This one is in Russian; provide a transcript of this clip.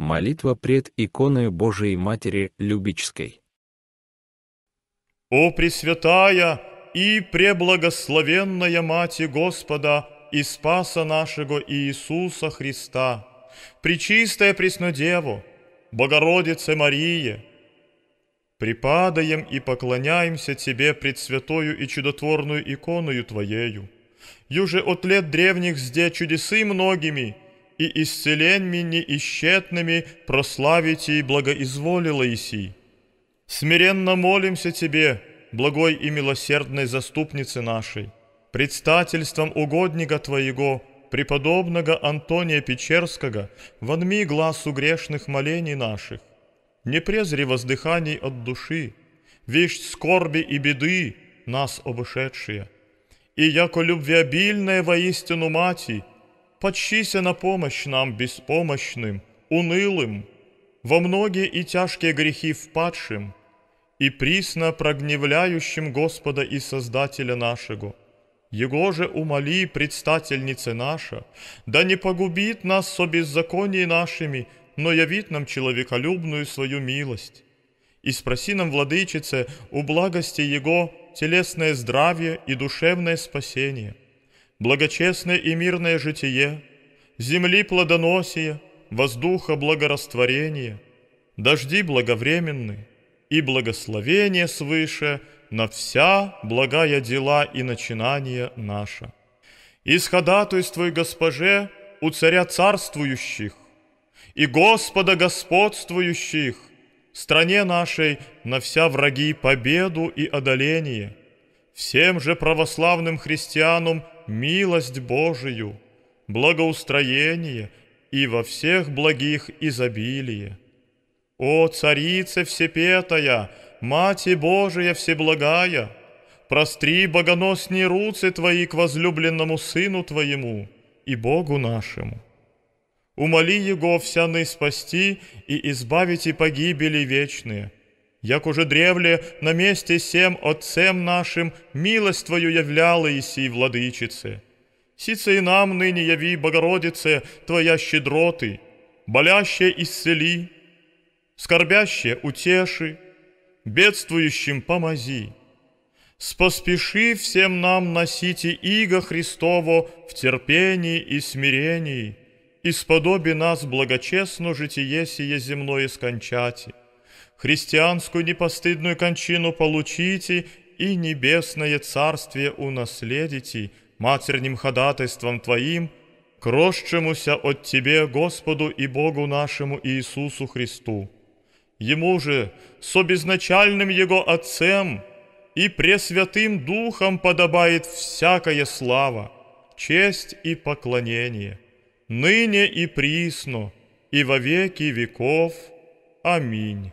Молитва пред иконою Божией Матери Любической. «О Пресвятая и Преблагословенная Мати Господа и Спаса нашего Иисуса Христа, Пречистая Преснодеву, Богородице Марии, припадаем и поклоняемся Тебе пред святою и чудотворную иконою Твоею, Юже от лет древних сде чудесы многими – и исцеленьми неищетными прославите и благоизволила Иси. Смиренно молимся Тебе, благой и милосердной заступнице нашей, предстательством угодника Твоего, преподобного Антония Печерского, вонми глазу грешных молений наших, не презри воздыханий от души, вещь скорби и беды нас обышедшие. И яко любви обильная воистину Мати — почтися на помощь нам беспомощным, унылым, во многие и тяжкие грехи впадшим, и присно прогневляющим Господа и Создателя нашего. Его же умоли, предстательница наша, да не погубит нас со беззаконии нашими, но явит нам человеколюбную свою милость. И спроси нам, владычице, у благости Его телесное здравие и душевное спасение благочестное и мирное житие, земли плодоносие, воздуха благорастворение, дожди благовременны и благословение свыше на вся благая дела и начинания наша, Исходатуйствуй, госпоже, у царя царствующих и Господа господствующих, стране нашей на вся враги победу и одоление, всем же православным христианам милость Божию, благоустроение и во всех благих изобилие. О, Царице Всепетая, Мати Божия Всеблагая, простри богоносней руцы Твои к возлюбленному Сыну Твоему и Богу нашему. Умоли Его всяны спасти и избавить и погибели вечные – Як уже древле на месте всем отцем нашим милость Твою являла и сей владычице. Сице и нам ныне яви, Богородице, Твоя щедроты, боляще исцели, скорбяще утеши, бедствующим помози. Споспеши всем нам носите иго Христово в терпении и смирении, и сподоби нас благочестно житие сие земное скончати христианскую непостыдную кончину получите и небесное царствие унаследите матерним ходатайством Твоим, крошчемуся от Тебе, Господу и Богу нашему Иисусу Христу. Ему же, со безначальным Его Отцем и пресвятым Духом подобает всякая слава, честь и поклонение, ныне и присно, и во веки веков. Аминь.